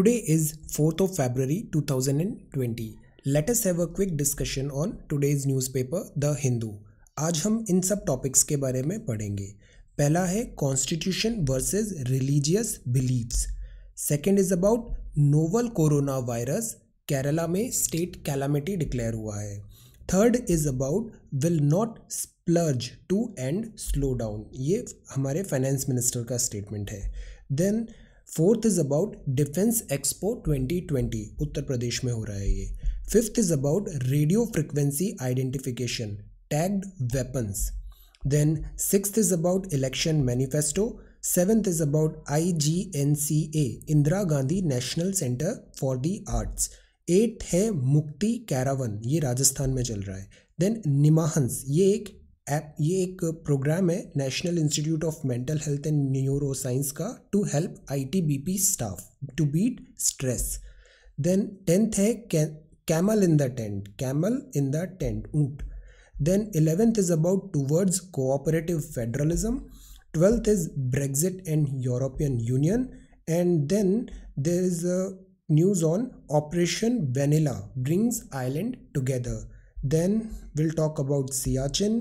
Today is 4th of February 2020. Let us have a quick discussion on today's newspaper The Hindu. आज हम इन सब topics के बारे में पढ़ेंगे पहला है constitution versus religious beliefs second is about novel corona virus Kerala में स्टेट कैलामिटी डिक्लेयर हुआ है third is about will not splurge to and slow down ये हमारे फाइनेंस मिनिस्टर का स्टेटमेंट है then fourth is about defence expo 2020 Uttar Pradesh में हो रहा है ये fifth is about radio frequency identification tagged weapons then sixth is about election manifesto seventh is about I G N C A Indira Gandhi national centre for the arts at है Mukti caravan ये राजस्थान में चल रहा है देन निमाहंस ये एक ऐप ये एक प्रोग्राम है national institute of mental health and neuro science का to help ITBP staff to beat stress then tenth है camel in the tent camel in the tent ऊंट then eleventh is about towards cooperative federalism twelfth is Brexit and European union and then there is a news on operation vanilla brings island together then we'll talk about siachen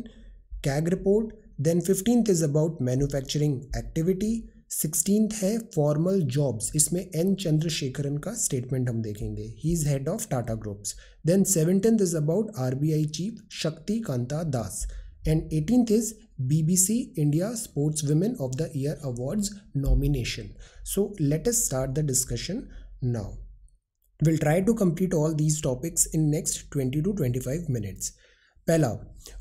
CAG report. Then 15th is about manufacturing activity. 16th है formal jobs. इसमें N Chandrasekaran का statement हम देखेंगे He is head of Tata groups Then seventeenth is about RBI chief Shakti Kanta Das. And eighteenth is BBC India Sports Women of the Year Awards nomination. So let us start the discussion now. We'll try to complete all these topics in next 20 to 25 minutes. पहला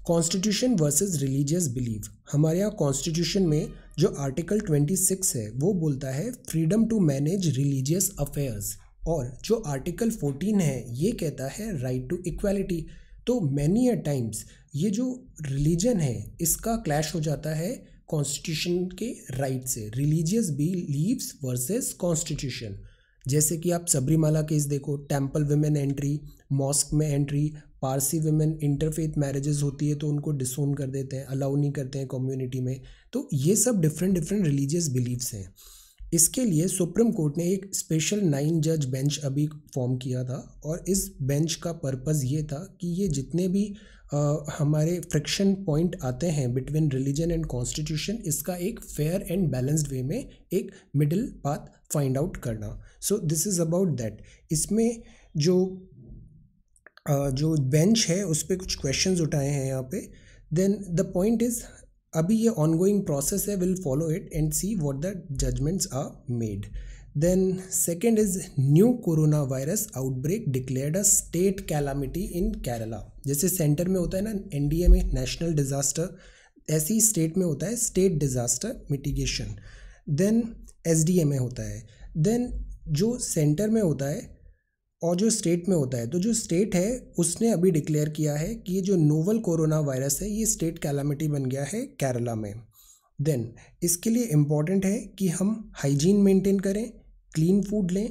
constitution versus religious belief हमारे यहाँ constitution में जो article 26 है वो बोलता है freedom to manage religious affairs और जो आर्टिकल 14 है ये कहता है राइट टू इक्वालिटी तो मैनी अ टाइम्स ये जो रिलीजन है इसका क्लैश हो जाता है कॉन्स्टिट्यूशन के राइट से रिलीजियस बिलीव्स वर्सेस कॉन्स्टिट्यूशन जैसे कि आप सबरीमाला केस देखो टेम्पल वेमेन एंट्री मॉस्क में entry Parsi women interfaith marriages होती है तो उनको डिसोन कर देते हैं अलाउ नहीं करते हैं कम्युनिटी में तो ये सब डिफरेंट डिफरेंट रिलीजियस बिलीव्स हैं इसके लिए सुप्रीम कोर्ट ने एक स्पेशल नाइन जज बेंच अभी फॉर्म किया था और इस बेंच का पर्पज़ ये था कि ये जितने भी आ, हमारे फ्रिक्शन पॉइंट आते हैं बिटवीन रिलीजन एंड कॉन्स्टिट्यूशन इसका एक फेयर एंड बैलेंस्ड वे में एक मिडिल पाथ फाइंड आउट करना so this is about that इसमें जो जो बेंच है उस पर कुछ क्वेश्चन उठाए हैं यहाँ पे देन द पॉइंट इज़ अभी ये ऑनगोइंग प्रोसेस है will follow it and see what the judgements are made then second is new corona virus outbreak declared a state calamity in Kerala जैसे सेंटर में होता है ना एनडीए में नेशनल डिजास्टर ऐसी स्टेट में होता है state disaster mitigation then S में होता है देन जो सेंटर में होता है और जो स्टेट में होता है तो जो स्टेट है उसने अभी डिक्लेयर किया है कि ये जो नोवल कोरोना वायरस है ये स्टेट कैलामिटी बन गया है केरला में देन इसके लिए इम्पॉर्टेंट है कि हम हाइजीन मेंटेन करें क्लीन फूड लें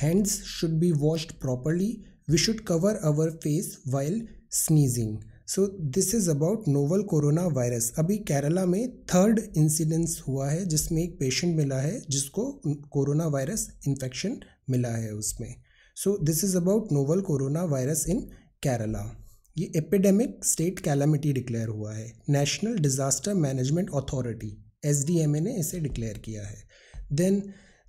hands should be washed properly we should cover our face while sneezing so this is about novel corona virus अभी केरला में थर्ड इंसिडेंस हुआ है जिसमें एक पेशेंट मिला है जिसको कोरोना वायरस इन्फेक्शन मिला है उसमें so this is about novel corona virus in Kerala ये एपिडेमिक स्टेट कैलामिटी डिक्लेयर हुआ है national disaster management authority S ने इसे डिक्लेयर किया है then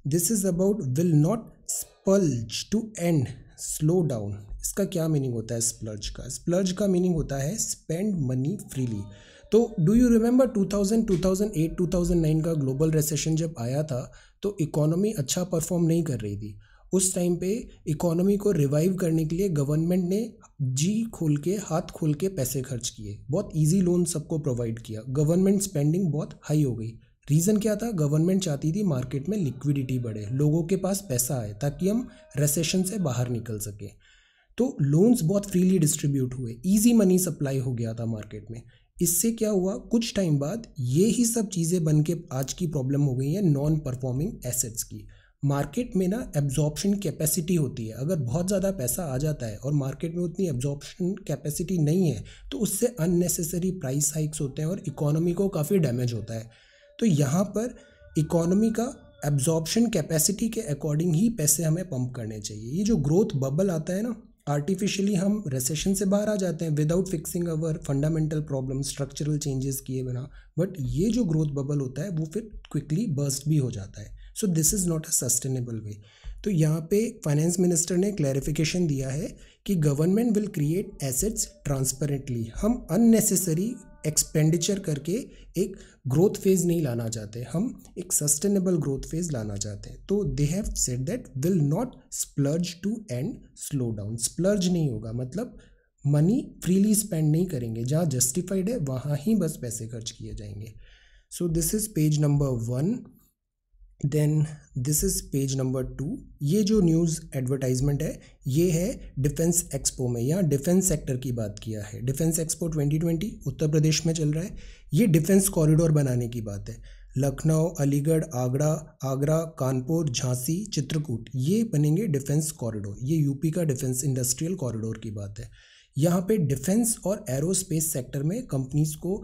this is about will not splurge to and slow down इसका क्या मीनिंग होता है स्प्लर्ज का स्प्लर्ज का मीनिंग होता है स्पेंड मनी फ्रीली तो डू यू रिमेंबर 2000, 2008, 2009 का ग्लोबल रेसेशन जब आया था तो इकोनॉमी अच्छा परफॉर्म नहीं कर रही थी उस टाइम पे इकोनॉमी को रिवाइव करने के लिए गवर्नमेंट ने जी खोल के हाथ खोल के पैसे खर्च किए बहुत इजी लोन सबको प्रोवाइड किया गवर्नमेंट स्पेंडिंग बहुत हाई हो गई रीज़न क्या था गवर्नमेंट चाहती थी मार्केट में लिक्विडिटी बढ़े लोगों के पास पैसा आए ताकि हम रेसेशन से बाहर निकल सकें तो लोन्स बहुत फ्रीली डिस्ट्रीब्यूट हुए ईजी मनी सप्लाई हो गया था मार्केट में इससे क्या हुआ कुछ टाइम बाद ये ही सब चीज़ें बन के आज की प्रॉब्लम हो गई है नॉन परफॉर्मिंग एसेट्स की मार्केट में ना एब्जॉर्प्शन कैपेसिटी होती है अगर बहुत ज़्यादा पैसा आ जाता है और मार्केट में उतनी एब्जॉर्प्शन कैपेसिटी नहीं है तो उससे अननेसेसरी प्राइस हाइक्स होते हैं और इकोनॉमी को काफ़ी डैमेज होता है तो यहाँ पर इकोनॉमी का एब्जॉर्प्शन कैपेसिटी के अकॉर्डिंग ही पैसे हमें पंप करने चाहिए ये जो ग्रोथ बबल आता है ना आर्टिफिशियली हम रेसेशन से बाहर आ जाते हैं without fixing our fundamental problem structural changes किए बिना बट ये जो ग्रोथ बबल होता है वो फिर क्विकली बर्स्ट भी हो जाता है so this is not a sustainable way तो यहाँ पे फाइनेंस मिनिस्टर ने क्लैरिफिकेशन दिया है कि government will create assets transparently हम अननेसेसरी एक्सपेंडिचर करके एक ग्रोथ फेज नहीं लाना चाहते हम एक सस्टेनेबल ग्रोथ फेज लाना चाहते हैं तो they have said that will not splurge to and slow down splurge नहीं होगा मतलब मनी फ्रीली स्पेंड नहीं करेंगे जहाँ जस्टिफाइड है वहाँ ही बस पैसे खर्च किए जाएंगे so this is page number one then this is page number two ये जो न्यूज़ एडवर्टाइजमेंट है ये है डिफेंस एक्सपो में यहाँ डिफेंस सेक्टर की बात किया है डिफेंस एक्सपो 2020 उत्तर प्रदेश में चल रहा है ये डिफेंस कॉरिडोर बनाने की बात है लखनऊ अलीगढ़ आगरा आगरा कानपुर झांसी चित्रकूट ये बनेंगे डिफेंस कॉरिडोर ये यूपी का डिफेंस इंडस्ट्रियल कॉरिडोर की बात है यहाँ पे डिफेंस और एरोस्पेस सेक्टर में कंपनीज को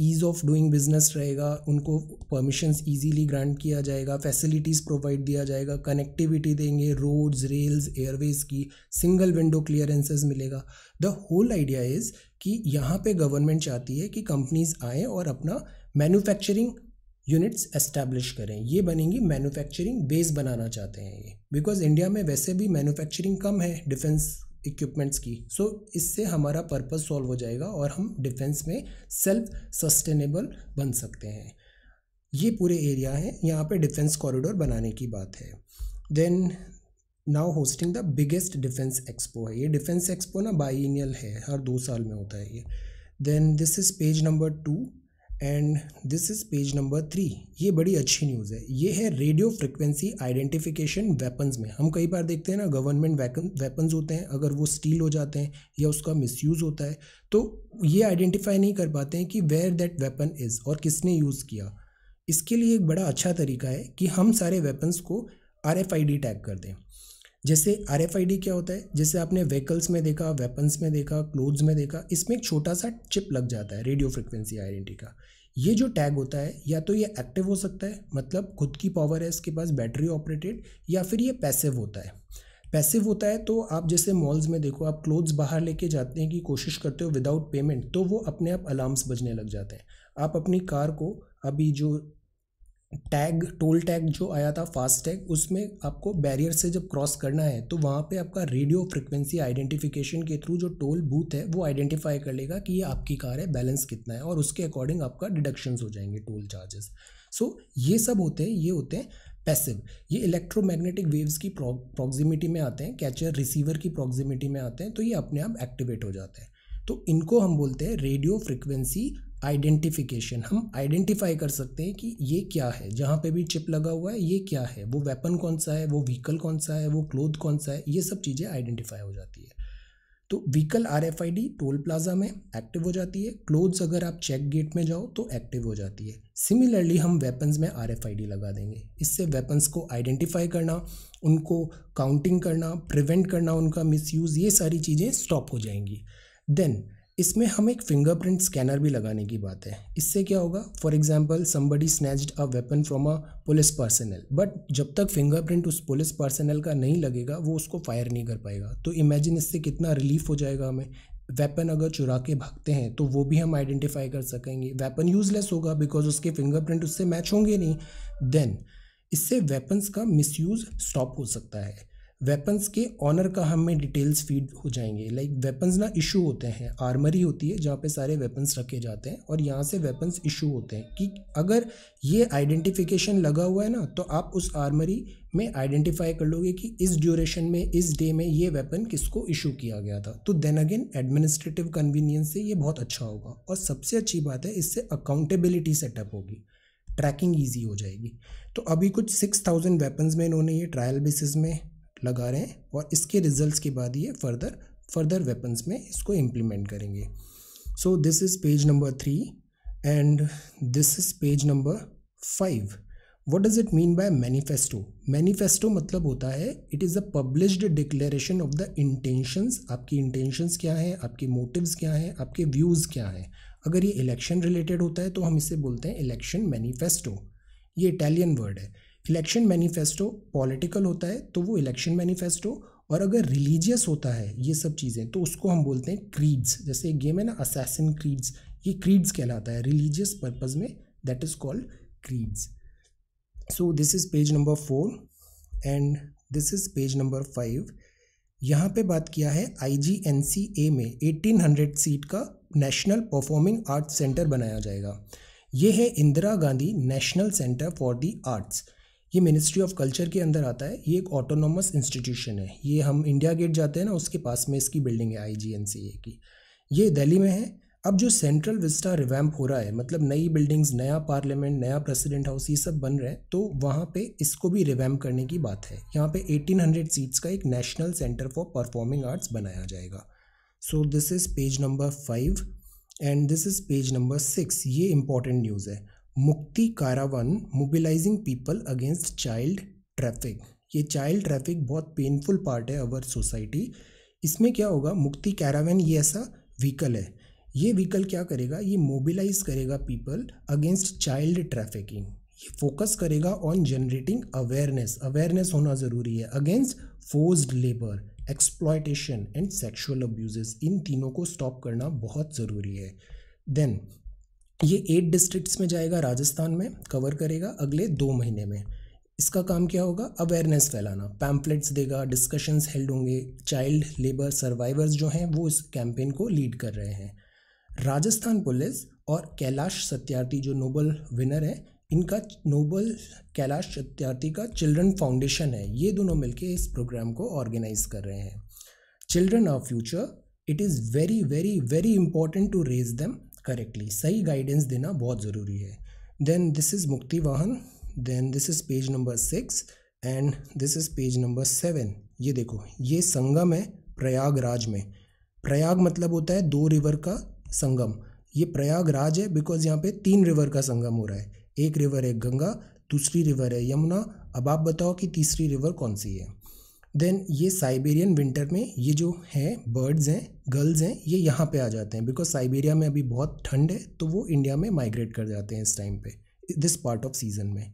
ईज़ ऑफ डूइंग बिजनेस रहेगा उनको परमिशंस इजीली ग्रांट किया जाएगा फैसिलिटीज़ प्रोवाइड दिया जाएगा कनेक्टिविटी देंगे रोड्स रेल्स एयरवेज की सिंगल विंडो क्लियरेंसेस मिलेगा द होल आइडिया इज़ कि यहाँ पे गवर्नमेंट चाहती है कि कंपनीज आएँ और अपना मैन्युफैक्चरिंग यूनिट्स एस्टैब्लिश करें ये बनेंगी मैन्युफैक्चरिंग बेस बनाना चाहते हैं ये बिकॉज इंडिया में वैसे भी मैन्युफैक्चरिंग कम है डिफेंस इक्विपमेंट्स की सो so, इससे हमारा पर्पस सॉल्व हो जाएगा और हम डिफेंस में सेल्फ सस्टेनेबल बन सकते हैं ये पूरे एरिया है यहाँ पे डिफेंस कॉरिडोर बनाने की बात है then now hosting the biggest defence expo है ये डिफेंस एक्सपो ना बाइनियल है हर दो साल में होता है ये then this is page number two and this is page number three ये बड़ी अच्छी न्यूज़ है ये है रेडियो फ्रिक्वेंसी आइडेंटिफिकेशन वेपन्स में हम कई बार देखते हैं ना गवर्नमेंट वेपन्स होते हैं अगर वो स्टील हो जाते हैं या उसका मिसयूज़ होता है तो ये आइडेंटिफाई नहीं कर पाते हैं कि वेयर दैट वेपन इज़ और किसने यूज़ किया इसके लिए एक बड़ा अच्छा तरीका है कि हम सारे वेपन्स को आर टैग कर दें जैसे आर क्या होता है जैसे आपने व्हीकल्स में देखा वेपन्स में देखा क्लोथ्स में देखा इसमें एक छोटा सा चिप लग जाता है रेडियो फ्रिक्वेंसी आइडेंटी का ये जो टैग होता है या तो ये एक्टिव हो सकता है मतलब खुद की पावर है इसके पास बैटरी ऑपरेटेड या फिर ये पैसिव होता है पैसिव होता है तो आप जैसे मॉल्स में देखो आप क्लोथ्स बाहर लेके जाते हैं की कोशिश करते हो विदाउट पेमेंट तो वो अपने आप अलार्म्स बजने लग जाते हैं आप अपनी कार को अभी जो टैग टोल टैग जो आया था फास्ट टैग उसमें आपको बैरियर से जब क्रॉस करना है तो वहाँ पे आपका रेडियो फ्रिक्वेंसी आइडेंटिफिकेशन के थ्रू जो टोल बूथ है वो आइडेंटिफाई कर लेगा कि ये आपकी कार है बैलेंस कितना है और उसके अकॉर्डिंग आपका डिडक्शंस हो जाएंगे टोल चार्जेस सो ये सब होते हैं ये होते हैं पैसिव ये इलेक्ट्रोमैग्नेटिक वेव्स की प्रॉक्सिमिटी में आते हैं कैचर रिसीवर की प्रॉक्सिमिटी में आते हैं तो ये अपने आप एक्टिवेट हो जाते हैं तो इनको हम बोलते हैं रेडियो फ्रिक्वेंसी आइडेंटिफिकेशन हम आइडेंटिफाई कर सकते हैं कि ये क्या है जहाँ पे भी चिप लगा हुआ है ये क्या है वो वेपन कौन सा है वो व्हीकल कौन सा है वो क्लोथ कौन सा है ये सब चीज़ें आइडेंटिफाई तो हो जाती है तो vehicle R F I D toll plaza में एक्टिव हो जाती है क्लोथ्स अगर आप चेक गेट में जाओ तो एक्टिव हो जाती है सिमिलरली हम वेपन्स में आर एफ आई डी लगा देंगे इससे वेपन्स को आइडेंटिफाई करना उनको काउंटिंग करना प्रिवेंट करना उनका मिस यूज़ ये सारी चीज़ें स्टॉप हो जाएंगी देन इसमें हम एक फिंगरप्रिंट स्कैनर भी लगाने की बात है इससे क्या होगा for example somebody snatched a weapon from a police personnel but जब तक फिंगरप्रिंट उस पुलिस पर्सनल का नहीं लगेगा वो उसको फायर नहीं कर पाएगा तो इमेजिन इससे कितना रिलीफ हो जाएगा हमें वेपन अगर चुरा के भागते हैं तो वो भी हम आइडेंटिफाई कर सकेंगे वेपन यूजलेस होगा बिकॉज उसके फिंगरप्रिंट उससे मैच होंगे नहीं देन इससे वेपन्स का मिसयूज स्टॉप हो सकता है वेपन्स के ऑनर का हमें डिटेल्स फीड हो जाएंगे लाइक वेपन्स ना इशू होते हैं आर्मरी होती है जहाँ पे सारे वेपन्स रखे जाते हैं और यहाँ से वेपन्स इशू होते हैं कि अगर ये आइडेंटिफिकेशन लगा हुआ है ना तो आप उस आर्मरी में आइडेंटिफाई कर लोगे कि इस ड्यूरेशन में इस डे में ये वेपन किसको इशू किया गया था तो देन अगेन एडमिनिस्ट्रेटिव कन्वीनियंस से ये बहुत अच्छा होगा और सबसे अच्छी बात है इससे अकाउंटेबिलिटी सेटअप होगी ट्रैकिंग ईजी हो जाएगी तो अभी कुछ सिक्स थाउजेंड वेपन्स में इन्होंने ये ट्रायल बेसिस में लगा रहे हैं और इसके रिजल्ट्स के बाद ये फर्दर फर्दर वेपन्स में इसको इम्प्लीमेंट करेंगे so this is page number three and this is page number five what does it mean by manifesto manifesto मतलब होता है it is a published declaration of the intentions आपकी intentions क्या हैं आपके मोटिव्स क्या हैं आपके व्यूज़ क्या हैं अगर ये इलेक्शन रिलेटेड होता है तो हम इसे बोलते हैं इलेक्शन मैनीफेस्टो ये इटालियन वर्ड है इलेक्शन मैनिफेस्टो पॉलिटिकल होता है तो वो इलेक्शन मैनिफेस्टो और अगर रिलीजियस होता है ये सब चीज़ें तो उसको हम बोलते हैं क्रीड्स जैसे एक गेम है ना असैसिन क्रीड्स ये क्रीड्स कहलाता है रिलीजियस पर्पज़ में that is called creeds so this is page number four and this is page number five यहाँ पे बात किया है आईजीएनसीए में 1800 सीट का नेशनल परफॉर्मिंग आर्ट्स सेंटर बनाया जाएगा ये है Indira Gandhi national centre for the Arts ये मिनिस्ट्री ऑफ कल्चर के अंदर आता है ये एक ऑटोनोमस इंस्टीट्यूशन है ये हम इंडिया गेट जाते हैं ना उसके पास में इसकी बिल्डिंग है आई जी एन सी ए की ये दिल्ली में है अब जो सेंट्रल विस्टा रिवैम्प हो रहा है मतलब नई बिल्डिंग्स नया पार्लियामेंट नया प्रेसिडेंट हाउस ये सब बन रहे हैं तो वहाँ पे इसको भी रिवैम्प करने की बात है यहाँ पे 1800 सीट्स का एक national centre for performing arts बनाया जाएगा so this is page number five and this is page number six ये इंपॉर्टेंट न्यूज़ है Mukti caravan mobilising people against child traffic ये चाइल्ड ट्रैफिक बहुत पेनफुल पार्ट है अवर सोसाइटी इसमें क्या होगा मुक्ति कैरावन ये ऐसा व्हीकल है ये व्हीकल क्या करेगा ये मोबिलाइज करेगा पीपल अगेंस्ट चाइल्ड ट्रैफिकिंग ये फोकस करेगा ऑन जनरेटिंग अवेयरनेस अवेयरनेस होना ज़रूरी है against forced labour exploitation and sexual abuses इन तीनों को स्टॉप करना बहुत ज़रूरी है देन ये एट डिस्ट्रिक्ट्स में जाएगा राजस्थान में कवर करेगा अगले दो महीने में इसका काम क्या होगा अवेयरनेस फैलाना पैम्पलेट्स देगा डिस्कशंस हेल्ड होंगे चाइल्ड लेबर सर्वाइवर्स जो हैं वो इस कैंपेन को लीड कर रहे हैं राजस्थान पुलिस और कैलाश सत्यार्थी जो नोबल विनर हैं इनका नोबल कैलाश सत्यार्थी का चिल्ड्रन फाउंडेशन है ये दोनों मिलके इस प्रोग्राम को ऑर्गेनाइज कर रहे हैं children of future it is very very very important to raise them correctly सही गाइडेंस देना बहुत ज़रूरी है then this is Mukti Vahan then this is page number six and this is page number seven ये देखो ये संगम है प्रयागराज में प्रयाग मतलब होता है दो रिवर का संगम ये प्रयागराज है बिकॉज यहाँ पे तीन रिवर का संगम हो रहा है एक रिवर है गंगा दूसरी रिवर है यमुना अब आप बताओ कि तीसरी रिवर कौन सी है देन ये साइबेरियन विंटर में ये जो है बर्ड्स हैं गर्ल्स हैं ये यहाँ पे आ जाते हैं बिकॉज साइबेरिया में अभी बहुत ठंड है तो वो इंडिया में माइग्रेट कर जाते हैं इस टाइम पे दिस पार्ट ऑफ सीजन में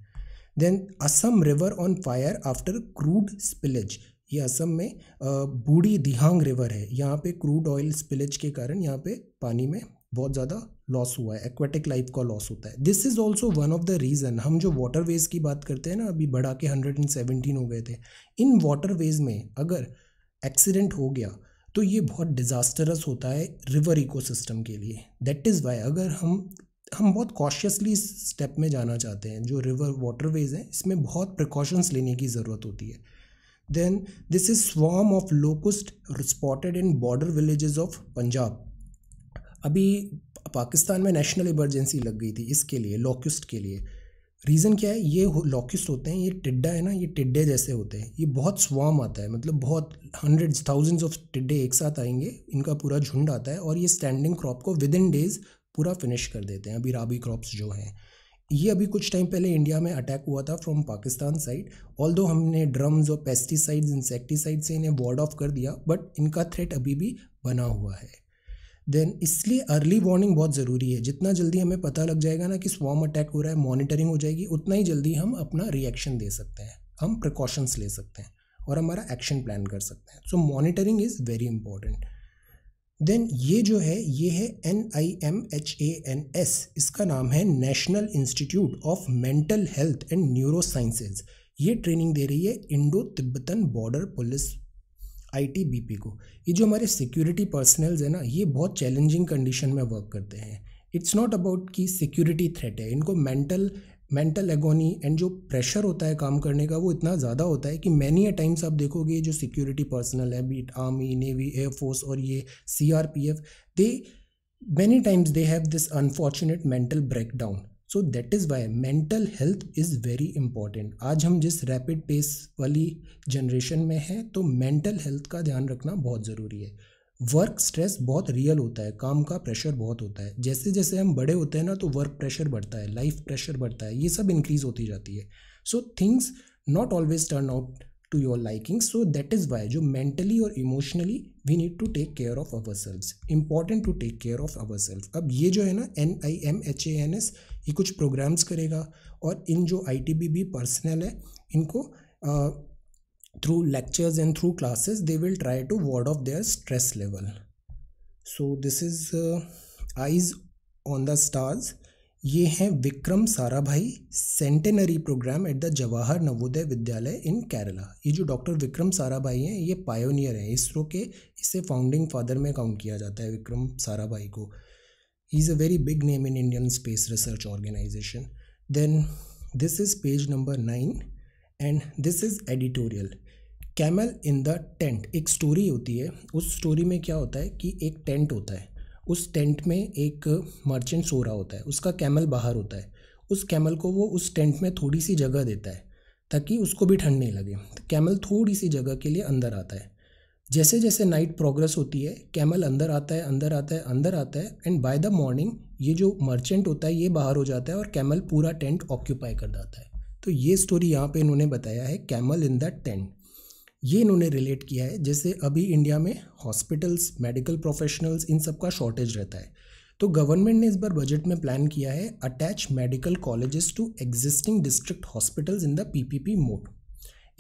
then Assam river on fire after crude spillage ये असम में बूढ़ी दिहांग रिवर है यहाँ पे क्रूड ऑयल स्पिलेज के कारण यहाँ पे पानी में बहुत ज़्यादा लॉस हुआ है एक्वेटिक लाइफ का लॉस होता है this is also one of the reason हम जो वाटर वेज की बात करते हैं ना अभी बढ़ा के हंड्रेड एंड सेवेंटीन हो गए थे इन वाटर वेज में अगर एक्सीडेंट हो गया तो ये बहुत डिज़ास्टरस होता है रिवर इकोसिस्टम के लिए दैट इज़ वाई अगर हम हम बहुत कॉशियसली इस स्टेप में जाना चाहते हैं जो रिवर वाटर वेज हैं इसमें बहुत प्रिकॉशंस लेने की ज़रूरत होती है then this is swarm of locust spotted in border villages of Punjab अभी पाकिस्तान में नेशनल इमरजेंसी लग गई थी इसके लिए लॉक्यूस्ट के लिए रीज़न क्या है ये लॉक्यूस्ट होते हैं ये टिड्डा है ना ये टिड्डे जैसे होते हैं ये बहुत स्वाम आता है मतलब बहुत हंड्रेड्स थाउजेंड्स ऑफ टिड्डे एक साथ आएंगे इनका पूरा झुंड आता है और ये स्टैंडिंग क्रॉप को विद इन डेज़ पूरा फिनिश कर देते हैं अभी राबी क्रॉप्स जो हैं ये अभी कुछ टाइम पहले इंडिया में अटैक हुआ था फ्रॉम पाकिस्तान साइड ऑल दो हमने ड्रम्स और पेस्टिसाइड्स इंसेक्टिसाइड से इन्हें वार्ड ऑफ कर दिया बट इनका थ्रेट अभी भी बना हुआ है देन इसलिए अर्ली वार्निंग बहुत ज़रूरी है जितना जल्दी हमें पता लग जाएगा ना कि स्वॉम अटैक हो रहा है मॉनिटरिंग हो जाएगी उतना ही जल्दी हम अपना रिएक्शन दे सकते हैं हम प्रिकॉशंस ले सकते हैं और हमारा एक्शन प्लान कर सकते हैं so monitoring is very important then ये जो है ये है N I M H A N S इसका नाम है national institute of mental health and neuro Sciences ये ट्रेनिंग दे रही है Indo Tibetan Border Police I को ये जो हमारे सिक्योरिटी पर्सनल्स है ना ये बहुत चैलेंजिंग कंडीशन में वर्क करते हैं इट्स नॉट अबाउट कि सिक्योरिटी थ्रेट है इनको मेंटल मेंटल एगोनी एंड जो प्रेशर होता है काम करने का वो इतना ज़्यादा होता है कि मैनी अ टाइम्स आप देखोगे जो सिक्योरिटी पर्सनल है बीट आर्मी नेवी एयरफोर्स और ये C R P F they many times they have this unfortunate mental breakdown so that is why mental health is very important आज हम जिस rapid pace वाली जनरेशन में हैं तो मेंटल हेल्थ का ध्यान रखना बहुत ज़रूरी है वर्क स्ट्रेस बहुत रियल होता है काम का प्रेशर बहुत होता है जैसे जैसे हम बड़े होते हैं ना तो वर्क प्रेशर बढ़ता है लाइफ प्रेशर बढ़ता है ये सब इंक्रीज़ होती जाती है so things not always turn out to your liking so that is why जो मेंटली और emotionally we need to take care of ourselves important to take care of ourselves अब ये जो है ना N I M H A N S ये कुछ programmes करेगा और इन जो I T B B personnel है इनको through lectures and through classes they will try to ward off their stress level so this is eyes on the stars ये हैं Vikram Sarabhai centenary programme at the Jawahar Navodaya Vidyalaya in Kerala ये जो doctor Vikram Sarabhai हैं ये pioneer हैं इसरो के इसे फाउंडिंग फादर में काउंट किया जाता है विक्रम साराभाई को he is a very big name in Indian Space Research Organisation then this is page number nine and this is editorial camel in the tent एक स्टोरी होती है उस स्टोरी में क्या होता है कि एक टेंट होता है उस टेंट में एक मर्चेंट सो रहा होता है उसका कैमल बाहर होता है उस कैमल को वो उस टेंट में थोड़ी सी जगह देता है ताकि उसको भी ठंड नहीं लगे तो कैमल थोड़ी सी जगह के लिए अंदर आता है जैसे जैसे नाइट प्रोग्रेस होती है कैमल अंदर आता है अंदर आता है अंदर आता है एंड बाय द मॉर्निंग ये जो मर्चेंट होता है ये बाहर हो जाता है और कैमल पूरा टेंट ऑक्यूपाई कर जाता है तो ये स्टोरी यहाँ पे इन्होंने बताया है कैमल इन द टेंट ये इन्होंने रिलेट किया है जैसे अभी इंडिया में हॉस्पिटल्स मेडिकल प्रोफेशनल्स इन सब का शॉर्टेज रहता है तो गवर्नमेंट ने इस बार बजट में प्लान किया है attach medical colleges to existing district hospitals in the PPP mode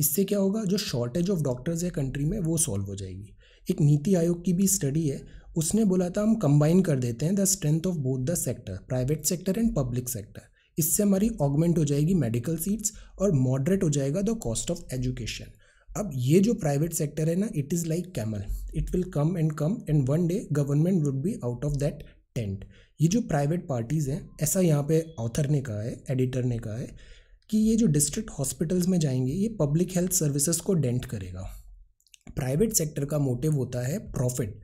इससे क्या होगा जो शॉर्टेज ऑफ डॉक्टर्स है कंट्री में वो सॉल्व हो जाएगी एक नीति आयोग की भी स्टडी है उसने बोला था हम कंबाइन कर देते हैं the strength of both the sector private sector and public sector इससे हमारी ऑगमेंट हो जाएगी मेडिकल सीट्स और मॉडरेट हो जाएगा द कॉस्ट ऑफ एजुकेशन अब ये जो प्राइवेट सेक्टर है ना it is like camel it will come and come and one day government would be out of that tent ये जो प्राइवेट पार्टीज़ हैं ऐसा यहाँ पे ऑथर ने कहा है एडिटर ने कहा है कि ये जो डिस्ट्रिक्ट हॉस्पिटल्स में जाएंगे ये पब्लिक हेल्थ सर्विसेज को डेंट करेगा प्राइवेट सेक्टर का मोटिव होता है प्रॉफिट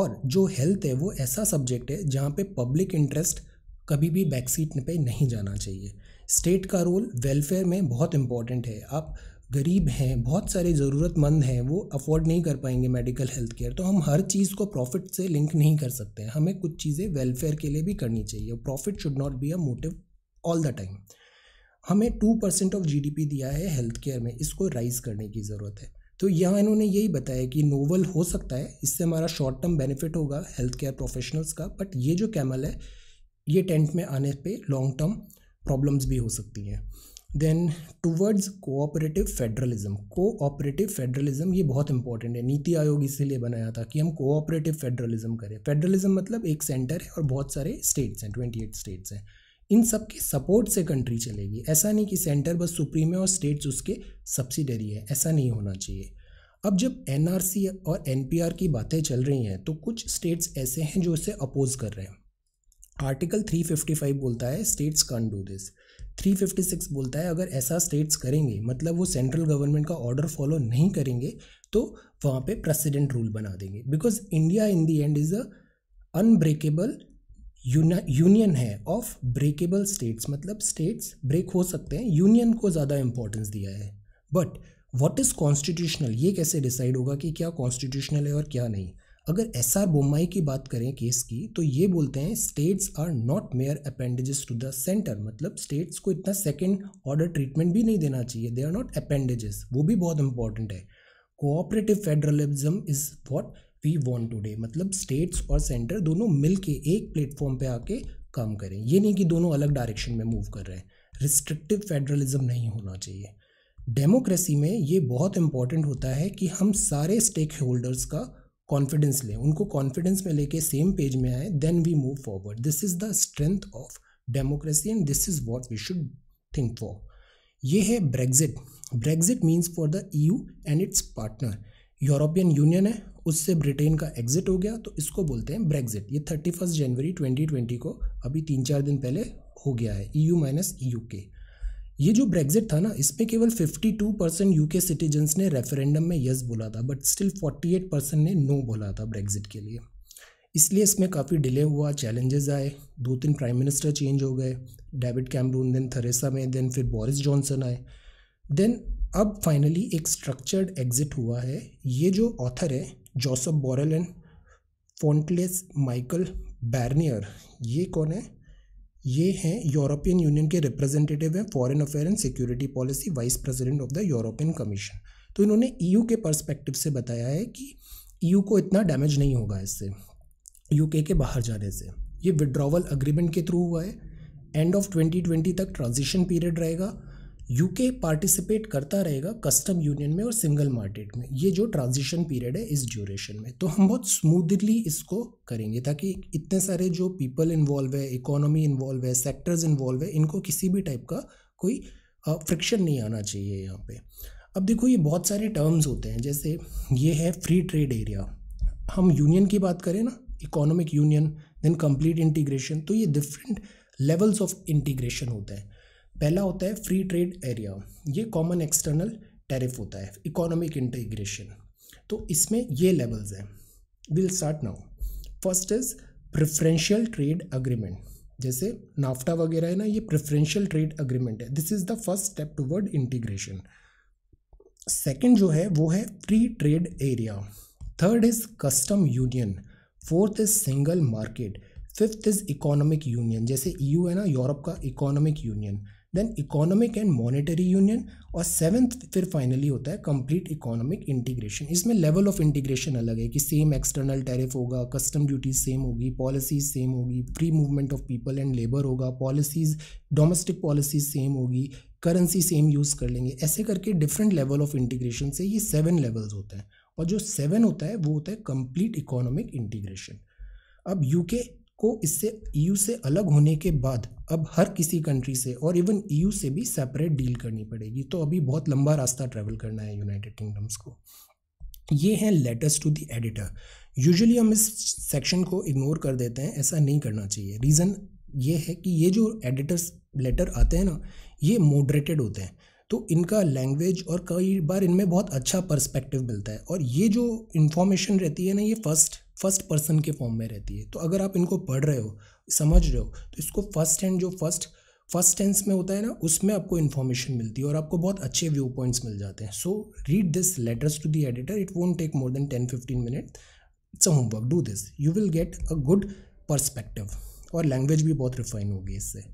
और जो हेल्थ है वो ऐसा सब्जेक्ट है जहाँ पे पब्लिक इंटरेस्ट कभी भी बैक सीट पे नहीं जाना चाहिए स्टेट का रोल वेलफेयर में बहुत इंपॉर्टेंट है आप गरीब हैं बहुत सारे ज़रूरतमंद हैं वो अफोर्ड नहीं कर पाएंगे मेडिकल हेल्थ केयर तो हम हर चीज़ को प्रॉफिट से लिंक नहीं कर सकते हैं हमें कुछ चीज़ें वेलफेयर के लिए भी करनी चाहिए profit should not be a motive all the time हमें टू परसेंट ऑफ जीडीपी दिया है हेल्थ केयर में इसको राइज करने की ज़रूरत है तो यहाँ इन्होंने यही बताया कि नोवल हो सकता है इससे हमारा शॉर्ट टर्म बेनिफिट होगा हेल्थ केयर प्रोफेशनल्स का बट ये जो कैमल है ये टेंट में आने पे लॉन्ग टर्म प्रॉब्लम्स भी हो सकती हैं then towards cooperative federalism cooperative federalism ये बहुत इंपॉर्टेंट है नीति आयोग इसीलिए बनाया था कि हम कोऑपरेटिव फेडरलिज्म करें फेडरलिज्म मतलब एक सेंटर है और बहुत सारे स्टेट्स हैं ट्वेंटी एट स्टेट्स हैं इन सब के सपोर्ट से कंट्री चलेगी ऐसा नहीं कि सेंटर बस सुप्रीम है और स्टेट्स उसके सब्सिडरी है ऐसा नहीं होना चाहिए अब जब एन और एन की बातें चल रही हैं तो कुछ स्टेट्स ऐसे हैं जो इसे अपोज कर रहे हैं आर्टिकल 355 बोलता है स्टेट्स कान डू दिस 356 बोलता है अगर ऐसा स्टेट्स करेंगे मतलब वो सेंट्रल गवर्नमेंट का ऑर्डर फॉलो नहीं करेंगे तो वहाँ पे प्रेसिडेंट रूल बना देंगे because India in the end is a unbreakable union है ऑफ ब्रेकेबल स्टेट्स मतलब स्टेट्स ब्रेक हो सकते हैं यूनियन को ज़्यादा इंपॉर्टेंस दिया है बट वॉट इज़ कॉन्स्टिट्यूशनल ये कैसे डिसाइड होगा कि क्या कॉन्स्टिट्यूशनल है और क्या नहीं अगर एस आर बोमाई की बात करें केस की तो ये बोलते हैं states are not mere appendages to the centre मतलब स्टेट्स को इतना सेकेंड ऑर्डर ट्रीटमेंट भी नहीं देना चाहिए दे आर नॉट अपेंडेजेस वो भी बहुत इंपॉर्टेंट है cooperative federalism is what we want today मतलब स्टेट्स और सेंटर दोनों मिल के एक प्लेटफॉर्म पर आके काम करें ये नहीं कि दोनों अलग डायरेक्शन में मूव कर रहे हैं रिस्ट्रिक्टिव फेडरलिज्म नहीं होना चाहिए डेमोक्रेसी में ये बहुत इंपॉर्टेंट होता है कि हम सारे स्टेक होल्डर्स का कॉन्फिडेंस लें उनको कॉन्फिडेंस में लेके सेम पेज में आए then we move forward this is the strength of democracy and this is what we should think for ये है Brexit Brexit means for the E and its partner European Union है उससे Britain का exit हो गया तो इसको बोलते हैं ब्रेग्जिट ये थर्टी फर्स्ट जनवरी ट्वेंटी ट्वेंटी को अभी तीन चार दिन पहले हो गया है ई यू माइनस यू के ये जो ब्रेग्जिट था ना इसमें केवल 52 परसेंट यूके सिटीजन्स ने रेफरेंडम में यस बोला था बट स्टिल 48 परसेंट ने नो बोला था ब्रेग्जिट के लिए इसलिए इसमें काफ़ी डिले हुआ चैलेंजेस आए दो तीन प्राइम मिनिस्टर चेंज हो गए David Cameroon then थरेसा May then फिर बोरिस जॉनसन आए देन अब फाइनली एक स्ट्रक्चर्ड एग्जिट हुआ है ये जो ऑथर है जोसफ बोरेल एंड फोन्टलेस माइकल बैरनियर ये कौन है ये हैं यूरोपियन यूनियन के रिप्रेजेंटेटिव हैं foreign affair and security policy vice president of the European Commission तो इन्होंने ईयू e के पर्सपेक्टिव से बताया है कि ईयू e को इतना डैमेज नहीं होगा इससे यूके के बाहर जाने से ये विड्रॉवल अग्रीमेंट के थ्रू हुआ है एंड ऑफ 2020 तक ट्रांजिशन पीरियड रहेगा यूके पार्टिसिपेट करता रहेगा कस्टम यूनियन में और सिंगल मार्केट में ये जो ट्रांजिशन पीरियड है इस ड्यूरेशन में तो हम बहुत स्मूथली इसको करेंगे ताकि इतने सारे जो पीपल इन्वॉल्व है इकोनॉमी इन्वॉल्व है सेक्टर्स इन्वॉल्व है इनको किसी भी टाइप का कोई फ्रिक्शन नहीं आना चाहिए यहाँ पे अब देखो ये बहुत सारे टर्म्स होते हैं जैसे ये है फ्री ट्रेड एरिया हम यूनियन की बात करें ना economic union then complete integration तो ये डिफरेंट लेवल्स ऑफ इंटीग्रेशन होता है पहला होता है फ्री ट्रेड एरिया ये कॉमन एक्सटर्नल टैरिफ होता है इकोनॉमिक इंटीग्रेशन तो इसमें ये लेवल्स हैं will start now first is preferential trade agreement जैसे नाफ्टा वगैरह है ना ये प्रेफरेंशियल ट्रेड अग्रीमेंट है this is the first step toward integration second जो है वो है free trade area third is custom union fourth is single market fifth is economic union जैसे ईयू e है ना यूरोप का economic union then economic and monetary union और seventh फिर फाइनली होता है कंप्लीट इकोनॉमिक इंटीग्रेशन इसमें लेवल ऑफ इंटीग्रेशन अलग है कि सेम एक्सटर्नल टैरिफ होगा कस्टम ड्यूटीज सेम होगी पॉलिसीज सेम होगी free movement of people and labour होगा पॉलिसीज डोमेस्टिक पॉलिसीज सेम होगी करेंसी सेम यूज़ कर लेंगे ऐसे करके डिफरेंट लेवल ऑफ इंटीग्रेशन से ये सेवन लेवल्स होते हैं और जो सेवन होता है वो होता है कंप्लीट इकोनॉमिक इंटीग्रेशन अब यूके को इससे ईयू e से अलग होने के बाद अब हर किसी कंट्री से और इवन ईयू e से भी सेपरेट डील करनी पड़ेगी तो अभी बहुत लंबा रास्ता ट्रेवल करना है यूनाइटेड किंगडम्स को ये हैं letters to the editor usually हम इस सेक्शन को इग्नोर कर देते हैं ऐसा नहीं करना चाहिए रीज़न ये है कि ये जो एडिटर्स लेटर आते हैं ना ये मॉडरेटेड होते हैं तो इनका लैंग्वेज और कई बार इनमें बहुत अच्छा पर्सपेक्टिव मिलता है और ये जो इन्फॉर्मेशन रहती है ना ये फर्स्ट फर्स्ट पर्सन के फॉर्म में रहती है तो अगर आप इनको पढ़ रहे हो समझ रहे हो तो इसको फर्स्ट हैंड जो फर्स्ट फर्स्ट टेंस में होता है ना उसमें आपको इन्फॉर्मेशन मिलती है और आपको बहुत अच्छे व्यू पॉइंट्स मिल जाते हैं so read this letters to the editor it won't take more than ten fifteen minute it's a homework do this you will get a good perspective और लैंग्वेज भी बहुत रिफाइन होगी इससे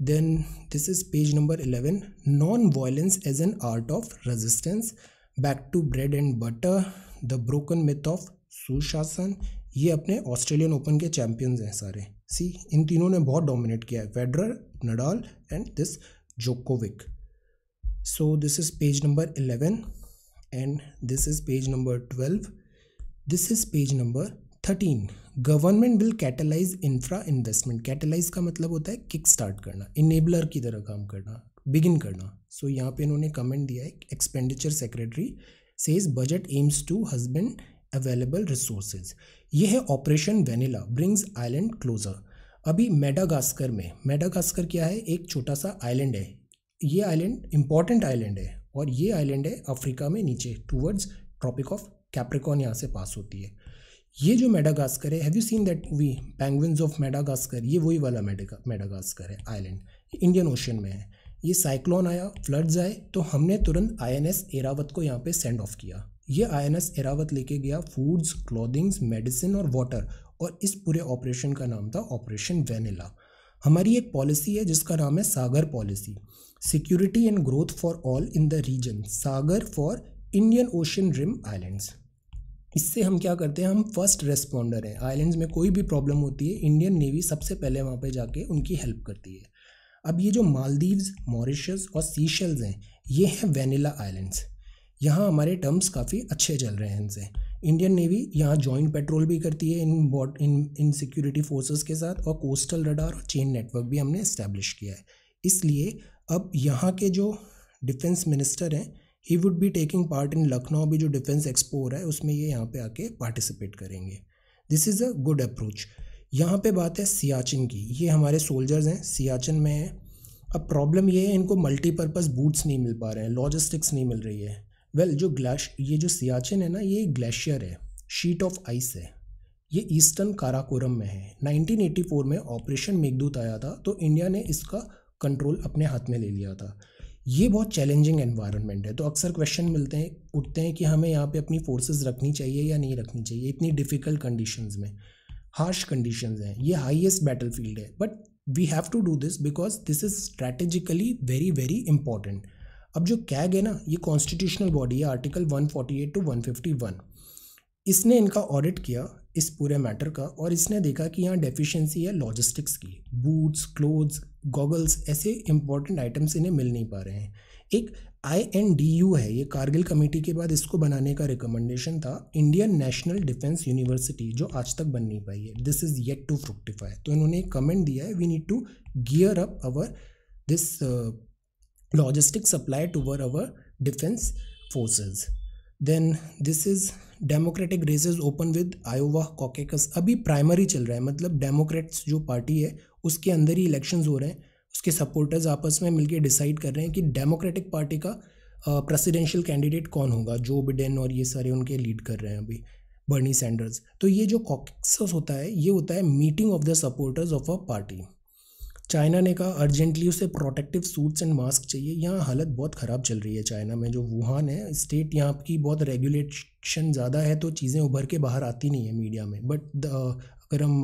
then this is page number 11 non-violence as an art of resistance back to bread and butter the broken myth of Sushasan ये अपने Australian open के champions हैं सारे सी इन तीनों ने बहुत डोमिनेट किया है Federer Nadal and this Djokovic so this is page number eleven and this is page number twelve this is page number thirteen government will catalyse infra investment catalyse का मतलब होता है किक स्टार्ट करना enabler की तरह काम करना begin करना सो so, यहाँ पे इन्होंने कमेंट दिया है expenditure secretary says budget aims to husband available resources ये है Operation vanilla brings island closer अभी मेडागास्कर में मेडागास्कर क्या है एक छोटा सा आइलैंड है ये आइलैंड इंपॉर्टेंट आइलैंड है और ये आइलैंड है अफ्रीका में नीचे टूवर्ड्स ट्रॉपिक ऑफ कैप्रिकॉन यहाँ से पास होती है ये जो मेडागास्कर है have you seen that movie Penguins of Madagascar ये वही वाला मेडागास्कर है आइलैंड इंडियन ओशन में है ये साइक्लोन आया फ्लड्स आए तो हमने तुरंत आईएनएस एरावत को यहाँ पे सेंड ऑफ किया ये आईएनएस एरावत लेके गया फूड्स क्लोदिंग्स मेडिसिन और वाटर और इस पूरे ऑपरेशन का नाम था ऑपरेशन वेनिला हमारी एक पॉलिसी है जिसका नाम है SAGAR policy security and growth for all in the region SAGAR for Indian Ocean rim islands इससे हम क्या करते हैं हम फर्स्ट रेस्पॉन्डर हैं आइलैंड्स में कोई भी प्रॉब्लम होती है इंडियन नेवी सबसे पहले वहाँ पे जाके उनकी हेल्प करती है अब ये जो मालदीव्स मॉरिशस और सीशल्स हैं ये हैं वेनिला आइलैंड्स यहाँ हमारे टर्म्स काफ़ी अच्छे चल रहे हैं इनसे इंडियन नेवी यहाँ जॉइंट पेट्रोल भी करती है इन बॉट इन इन सिक्योरिटी फोर्सेस के साथ और कोस्टल रडार और चेन नेटवर्क भी हमने इस्टेब्लिश किया है इसलिए अब यहाँ के जो डिफेंस मिनिस्टर हैं he would be taking part in Lucknow भी जो डिफेंस एक्सपो हो रहा है उसमें ये यहाँ पे आके पार्टिसिपेट करेंगे this is a good approach यहाँ पे बात है सियाचिन की ये हमारे सोल्जर्स हैं सियाचिन में हैं अब प्रॉब्लम ये है इनको मल्टीपर्पज़ बूट्स नहीं मिल पा रहे हैं लॉजिस्टिक्स नहीं मिल रही है वेल well, जो ग्लैश ये जो सियाचिन है ना ये ग्लेशियर है शीट ऑफ आइस है ये ईस्टर्न काराकोरम में है 1984 में ऑपरेशन मेघदूत आया था तो इंडिया ने इसका कंट्रोल अपने हाथ में ले लिया था ये बहुत चैलेंजिंग एनवायरनमेंट है तो अक्सर क्वेश्चन मिलते हैं उठते हैं कि हमें यहाँ पे अपनी फोर्सेस रखनी चाहिए या नहीं रखनी चाहिए इतनी डिफ़िकल्ट कंडीशंस में हार्श कंडीशंस हैं ये हाईएस्ट बैटल फील्ड है but we have to do this because this is strategically very very important अब जो कैग है ना ये कॉन्स्टिट्यूशनल बॉडी है आर्टिकल वन टू वन इसने इनका ऑडिट किया इस पूरे मैटर का और इसने देखा कि यहाँ डेफिशिएंसी है लॉजिस्टिक्स की बूट्स क्लोथ्स गॉगल्स ऐसे इंपॉर्टेंट आइटम्स इन्हें मिल नहीं पा रहे हैं एक आई एन डी यू है ये कारगिल कमेटी के बाद इसको बनाने का रिकमेंडेशन था इंडियन नेशनल डिफेंस यूनिवर्सिटी जो आज तक बन नहीं पाई है this is yet to fructify तो इन्होंने एक कमेंट दिया है we need to gear up our this logistic supply towards our defence forces then this is democratic races open with Iowa caucus अभी प्राइमरी चल रहा है मतलब डेमोक्रेट्स जो पार्टी है उसके अंदर ही इलेक्शंस हो रहे हैं उसके सपोर्टर्स आपस में मिलकर डिसाइड कर रहे हैं कि डेमोक्रेटिक पार्टी का प्रेसिडेंशियल कैंडिडेट कौन होगा जो बिडेन और ये सारे उनके लीड कर रहे हैं अभी बर्नी सैंडर्स तो ये जो कॉक्सस होता है ये होता है meeting of the supporters of a party China ने कहा अर्जेंटली उसे प्रोटेक्टिव सूट्स एंड मास्क चाहिए यहाँ हालत बहुत ख़राब चल रही है चाइना में जो वुहान है स्टेट यहाँ की बहुत रेगुलेशन ज़्यादा है तो चीज़ें उभर के बाहर आती नहीं है मीडिया में बट अगर हम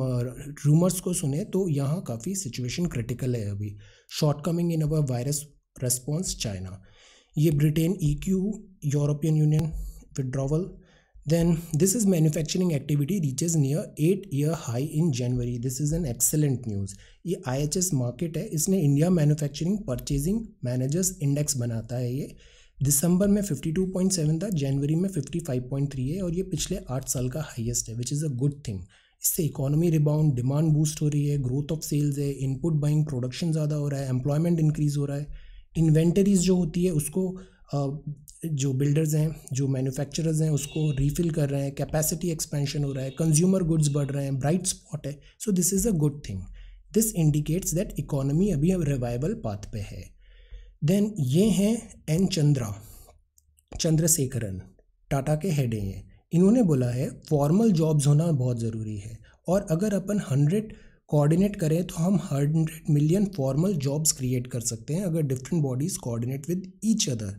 रूमर्स को सुने तो यहाँ काफ़ी सिचुएशन क्रिटिकल है अभी shortcoming in our virus response China ये Britain E European Union withdrawal Then this is manufacturing activity reaches near 8 year high in January. This is an excellent news. ये IHS market है इसने India Manufacturing Purchasing Managers Index बनाता है ये दिसंबर में 52.7 था जनवरी में 55.3 है और ये पिछले आठ साल का हाईएस्ट है which is a good thing इससे इकोनॉमी रिबाउंड डिमांड बूस्ट हो रही है ग्रोथ ऑफ सेल्स है इनपुट बाइंग प्रोडक्शन ज़्यादा हो रहा है एम्प्लॉयमेंट इंक्रीज़ हो रहा है इन्वेंटरीज जो होती है उसको जो बिल्डर्स हैं जो मैन्युफैक्चरर्स हैं उसको रीफिल कर रहे हैं कैपेसिटी एक्सपेंशन हो रहा है कंज्यूमर गुड्स बढ़ रहे हैं ब्राइट स्पॉट है so this is a good thing this indicates that economy अभी अब रिवाइवल पाथ पे है देन ये हैं एन चंद्रा चंद्रशेखरन टाटा के हेड हैं इन्होंने बोला है फॉर्मल जॉब्स होना बहुत ज़रूरी है और अगर अपन हंड्रेड कोऑर्डिनेट करें तो हम hundred million formal jobs create कर सकते हैं अगर different bodies coordinate with each other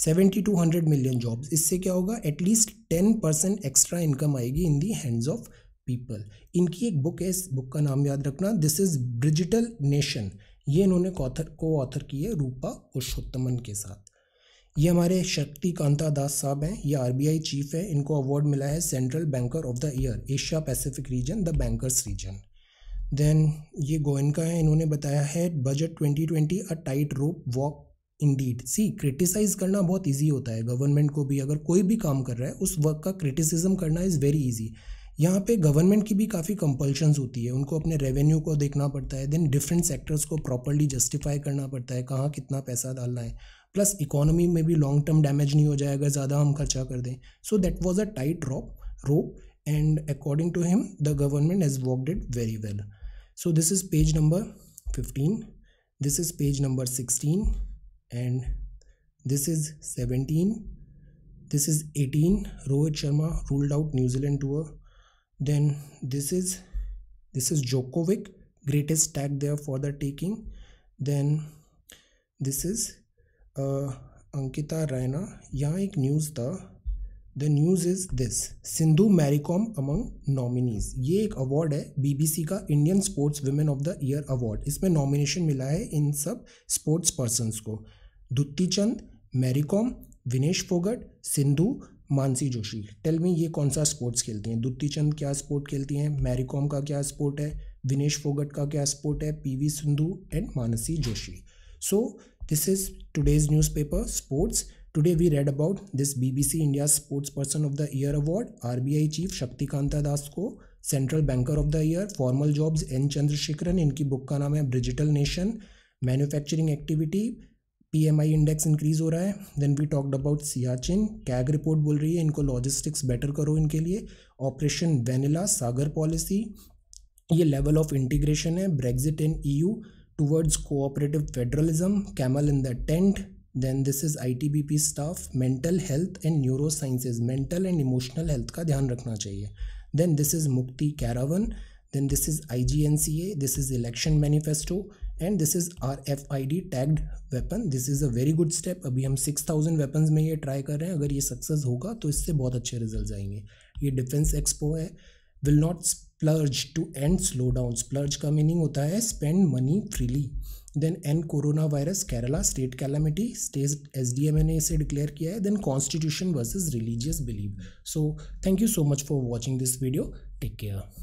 seventy to hundred million jobs इससे क्या होगा at least ten percent extra income आएगी in the hands of people इनकी एक बुक है इस बुक का नाम याद रखना दिस इज ब्रिजिटल नेशन ये इन्होंने ऑथर को ऑथर की है रूपा पुरुषोत्तमन के साथ ये हमारे शक्तिकांता दास साहब हैं ये आई चीफ है इनको अवार्ड मिला है central banker of the year Asia Pacific region the bankers region then ये गोयनका है इन्होंने बताया है budget 2020 a tight rope walk indeed सी क्रिटिसाइज करना बहुत ईजी होता है गवर्नमेंट को भी अगर कोई भी काम कर रहा है उस वर्क का क्रिटिसिज्म करना इज़ वेरी ईजी यहाँ पे गवर्नमेंट की भी काफ़ी कंपल्शंस होती है उनको अपने रेवेन्यू को देखना पड़ता है देन डिफरेंट सेक्टर्स को प्रॉपरली जस्टिफाई करना पड़ता है कहाँ कितना पैसा डालना है प्लस इकोनॉमी में भी लॉन्ग टर्म डैमेज नहीं हो जाए अगर ज़्यादा हम खर्चा कर दें so that was a tight rope rope and according to him the government has worked it very well so this is page number fifteen this is page number sixteen and this is 17 this is 18 Rohit Sharma ruled out New Zealand tour then this is this is Djokovic greatest tag there for the taking then this is uh, Ankita Raina yeah एक news the the news is this Sindhu Mary Kom among nominees ये एक award है BBC का Indian sports women of the year award इसमें nomination मिला है इन सब स्पोर्ट्स पर्सनस को दुत्ती चंद मैरीकॉम विनेश फोगट सिंधु मानसी जोशी टेल मी ये कौन सा स्पोर्ट्स खेलती हैं दुत्ती चंद क्या स्पोर्ट खेलती हैं मैरीकॉम का क्या स्पोर्ट है विनेश फोगट का क्या स्पोर्ट है PV Sindhu and Mansi Joshi so this is today's newspaper sports this B B C India sports person of the year award R B I chief Shaktikanta Das को central banker of the year formal jobs N Chandrasekaran इनकी book का नाम है Bridgital Nation manufacturing activity P M I index increase हो रहा है then we talked about Siachen CAG report बोल रही है इनको लॉजिस्टिक्स बेटर करो इनके लिए ऑपरेशन वेनिला सागर पॉलिसी ये लेवल ऑफ इंटीग्रेशन है Brexit in EU towards cooperative federalism camel in the tent then this is ITBP staff mental health and neuro sciences mental and emotional health का ध्यान रखना चाहिए then this is Mukti caravan then this is I G N C A this is election manifesto and this is R F I D tagged weapon this is a very good step अभी हम six thousand weapons में ये try कर रहे हैं अगर ये success होगा तो इससे बहुत अच्छे रिजल्ट आएंगे ये डिफेंस एक्सपो है will not splurge to and slow down splurge का मीनिंग होता है spend money freely then and corona virus Kerala state calamity state S D M ने इसे डिक्लेयर किया है then constitution versus religious believe so thank you so much for watching this video take care